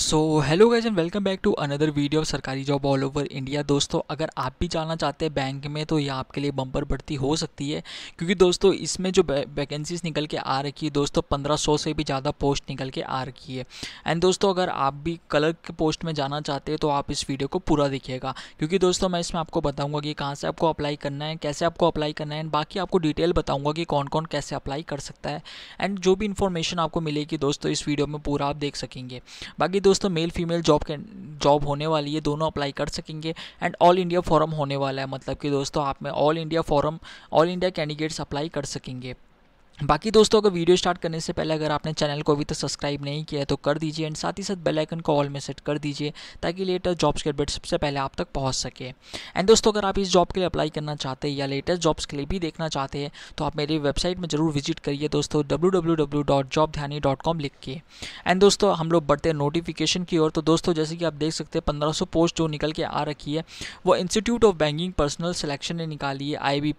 so hello guys and welcome back to another video of सरकारी job all over India दोस्तों अगर आप भी जाना चाहते हैं बैंक में तो ये आपके लिए बम्पर बढ़ती हो सकती है क्योंकि दोस्तों इसमें जो वैकेंसीज निकल के आ रखी है दोस्तों 1500 से भी ज़्यादा पोस्ट निकल के आ रखी है एंड दोस्तों अगर आप भी कलर के पोस्ट में जाना चाहते हैं तो आप इस वीडियो को पूरा देखिएगा क्योंकि दोस्तों मैं इसमें आपको बताऊँगा कि कहाँ से आपको अप्लाई करना है कैसे आपको अप्लाई करना है एंड बाकी आपको डिटेल बताऊँगा कि कौन कौन कैसे अप्लाई कर सकता है एंड जो भी इन्फॉर्मेशन आपको मिलेगी दोस्तों इस वीडियो में पूरा आप देख सकेंगे बाकी दोस्तों मेल फीमेल जॉब के जॉब होने वाली है दोनों अप्लाई कर सकेंगे एंड ऑल इंडिया फॉरम होने वाला है मतलब कि दोस्तों आप में all India form all India candidates apply कर सकेंगे बाकी दोस्तों अगर वीडियो स्टार्ट करने से पहले अगर आपने चैनल को अभी तक तो सब्सक्राइब नहीं किया है तो कर दीजिए एंड साथ ही साथ बेल आइकन को ऑल में सेट कर दीजिए ताकि लेटेस्ट जॉब्स के अपडेट सबसे पहले आप तक पहुंच सके एंड दोस्तों अगर आप इस जॉब के लिए अप्लाई करना चाहते हैं या लेटेस्ट जॉब्स के लिए भी देखना चाहते हैं तो आप मेरी वेबसाइट में जरूर विजिट करिए दोस्तों डब्ल्यू लिख के एंड दोस्तों हम लोग बढ़ते हैं नोटिफिकेशन की ओर तो दोस्तों जैसे कि आप देख सकते हैं पंद्रह पोस्ट जो निकल के आ रखी है वो institute of banking personnel selection ने निकाली है आई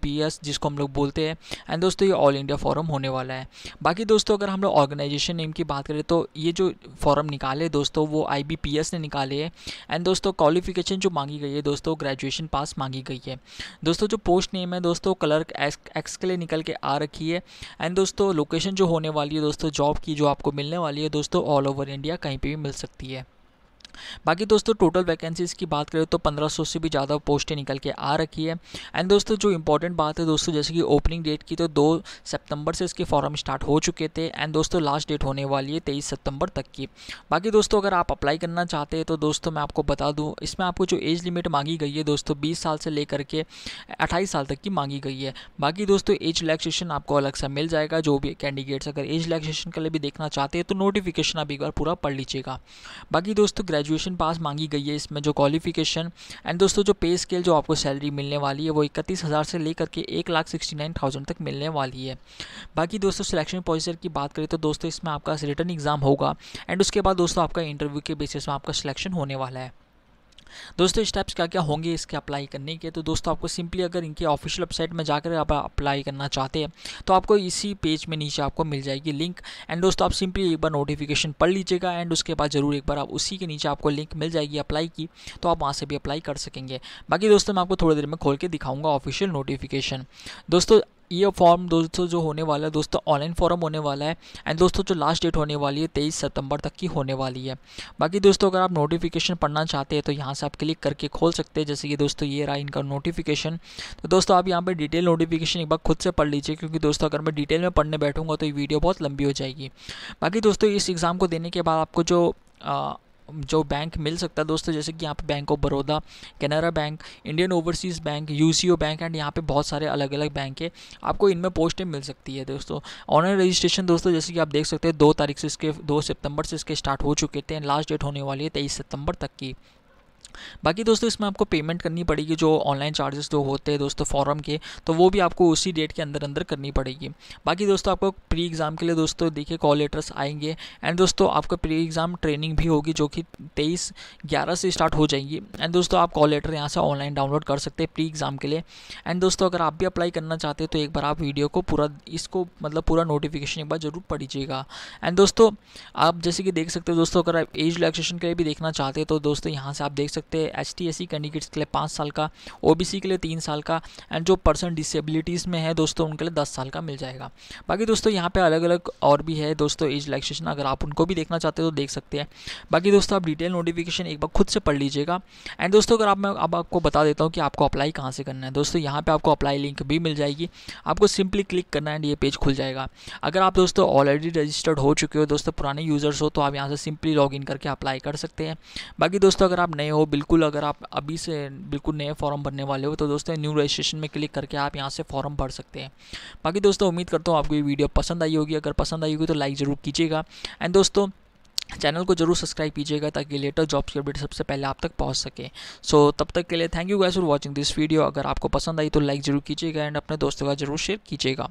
जिसको हम लोग बोलते हैं एंड दोस्तों ये ऑल इंडिया फॉरम फॉरम होने वाला है बाकी दोस्तों अगर हम लोग ऑर्गेनाइजेशन नेम की बात करें तो ये जो फॉरम निकाले दोस्तों वो आई ने निकाले है एंड दोस्तों क्वालिफिकेशन जो मांगी गई है दोस्तों ग्रेजुएशन पास मांगी गई है दोस्तों जो पोस्ट नेम है दोस्तों क्लर्क एक्स के लिए निकल के आ रखी है एंड दोस्तों लोकेशन जो होने वाली है दोस्तों जॉब की जो आपको मिलने वाली है दोस्तों ऑल ओवर इंडिया कहीं पर भी मिल सकती है बाकी दोस्तों टोटल वैकेंसीज़ की बात करें तो 1500 से भी ज़्यादा पोस्टें निकल के आ रखी है एंड दोस्तों जो इंपॉर्टेंट बात है दोस्तों जैसे कि ओपनिंग डेट की तो दो सितंबर से इसके फॉर्म स्टार्ट हो चुके थे एंड दोस्तों लास्ट डेट होने वाली है तेईस सितंबर तक की बाकी दोस्तों अगर आप अप्लाई करना चाहते हैं तो दोस्तों मैं आपको बता दूँ इसमें आपको जो एज लिमिट मांगी गई है दोस्तों बीस साल से लेकर के अट्ठाईस साल तक की मांगी गई है बाकी दोस्तों एज रिलैक्सेशन आपको अलग सा मिल जाएगा जो भी कैंडिडेट्स अगर एज रिलैक्सेशन के लिए भी देखना चाहते हैं तो नोटिफिकेशन आप एक बार पूरा पढ़ लीजिएगा बाकी दोस्तों ग्रेजुएशन पास मांगी गई है इसमें जो क्वालिफिकेशन एंड दोस्तों जो पे स्केल जो आपको सैलरी मिलने वाली है वो इकतीस हज़ार से लेकर के एक लाख सिक्सटी नाइन थाउजेंड तक मिलने वाली है बाकी दोस्तों सिलेक्शन प्रोसीजर की बात करें तो दोस्तों इसमें आपका रिटर्न एग्ज़ाम होगा एंड उसके बाद दोस्तों आपका इंटरव्यू के बेसिस में आपका सिलेक्शन होने वाला है दोस्तों स्टेप्स क्या क्या होंगे इसके अप्लाई करने के तो दोस्तों आपको सिंपली अगर इनके ऑफिशियल वेबसाइट में जाकर आप अप्लाई करना चाहते हैं तो आपको इसी पेज में नीचे आपको मिल जाएगी लिंक एंड दोस्तों आप सिंपली एक बार नोटिफिकेशन पढ़ लीजिएगा एंड उसके बाद ज़रूर एक बार आप उसी के नीचे आपको लिंक मिल जाएगी अप्लाई की तो आप वहाँ से भी अप्लाई कर सकेंगे बाकी दोस्तों मैं आपको थोड़ी देर में खोल के दिखाऊँगा ऑफिशियल नोटिफिकेशन दोस्तों ये फॉर्म दोस्तों जो होने वाला है दोस्तों ऑनलाइन फॉर्म होने वाला है एंड दोस्तों जो लास्ट डेट होने वाली है तेईस सितंबर तक की होने वाली है बाकी दोस्तों अगर आप नोटिफिकेशन पढ़ना चाहते हैं तो यहाँ से आप क्लिक करके खोल सकते हैं जैसे कि दोस्तों ये रहा इनका नोटिफिकेशन तो दोस्तों आप यहाँ पर डिटेल नोटिफिकेशन एक बार खुद से पढ़ लीजिए क्योंकि दोस्तों अगर मैं डिटेल में पढ़ने बैठूँगा तो ये वीडियो बहुत लंबी हो जाएगी बाकी दोस्तों इस एग्ज़ाम को देने के बाद आपको जो जो बैंक मिल सकता है दोस्तों जैसे कि यहाँ पे bank of Baroda Canara bank Indian overseas bank UCO bank and यहाँ पे बहुत सारे अलग अलग बैंक है आपको इनमें पोस्टें मिल सकती है दोस्तों ऑनलाइन रजिस्ट्रेशन दोस्तों जैसे कि आप देख सकते हैं दो तारीख से इसके दो सितंबर से इसके स्टार्ट हो चुके थे लास्ट डेट होने वाली है तेईस सितंबर तक की बाकी दोस्तों इसमें आपको पेमेंट करनी पड़ेगी जो ऑनलाइन चार्जेस जो होते हैं दोस्तों फॉर्म के तो वो भी आपको उसी डेट के अंदर अंदर करनी पड़ेगी बाकी दोस्तों आपको प्री एग्ज़ाम के लिए दोस्तों देखिए कॉल लेटर्स आएंगे एंड दोस्तों आपका प्री एग्ज़ाम ट्रेनिंग भी होगी जो कि तेईस ग्यारह से स्टार्ट हो जाएगी एंड दोस्तों आप कॉल लेटर यहाँ से ऑनलाइन डाउनलोड कर सकते हैं प्री एग्ज़ाम के लिए एंड दोस्तों अगर आप भी अप्लाई करना चाहते हो तो एक बार आप वीडियो को पूरा इसको मतलब पूरा नोटिफिकेशन एक बार ज़रूर पढ़ीजिएगा एंड दोस्तों आप जैसे कि देख सकते हो दोस्तों अगर आप एज रिलैक्सेशन के लिए भी देखना चाहते हो तो दोस्तों यहाँ से आप देख सकते सकते हैं एस टी कैंडिडेट्स के लिए पाँच साल का ओ के लिए तीन साल का एंड जो पर्सन डिसेबिलिटीज़ में है दोस्तों उनके लिए दस साल का मिल जाएगा बाकी दोस्तों यहाँ पर अलग अलग और भी है दोस्तों एज रिलैक्सेशन अगर आप उनको भी देखना चाहते हो तो देख सकते हैं बाकी दोस्तों आप डिटेल नोटिफिकेशन एक बार खुद से पढ़ लीजिएगा एंड दोस्तों अगर आप मैं अब आपको बता देता हूँ कि आपको अप्लाई कहाँ से करना है दोस्तों यहाँ पर आपको अप्लाई लिंक भी मिल जाएगी आपको सिंपली क्लिक करना है एंड ये पेज खुल जाएगा अगर आप दोस्तों ऑलरेडी रजिस्टर्ड हो चुके हो दोस्तों पुराने यूज़र्स हो तो आप यहाँ से सिंपली लॉग इन करके अप्लाई कर सकते हैं बाकी दोस्तों अगर आप नए हो बिल्कुल अगर आप अभी से बिल्कुल नए फॉर्म भरने वाले हो तो दोस्तों न्यू रजिस्ट्रेशन में क्लिक करके आप यहाँ से फॉर्म भर सकते हैं बाकी दोस्तों उम्मीद करता हूँ आपको ये वीडियो पसंद आई होगी अगर पसंद आई होगी तो लाइक ज़रूर कीजिएगा एंड दोस्तों चैनल को जरूर सब्सक्राइब कीजिएगा ताकि लेटर जॉब्स के अपडेट सबसे पहले आप तक पहुंच सके सो so, तब तक के लिए thank you guys for watching this video अगर आपको पसंद आई तो लाइक जरूर कीजिएगा एंड अपने दोस्तों का जरूर शेयर कीजिएगा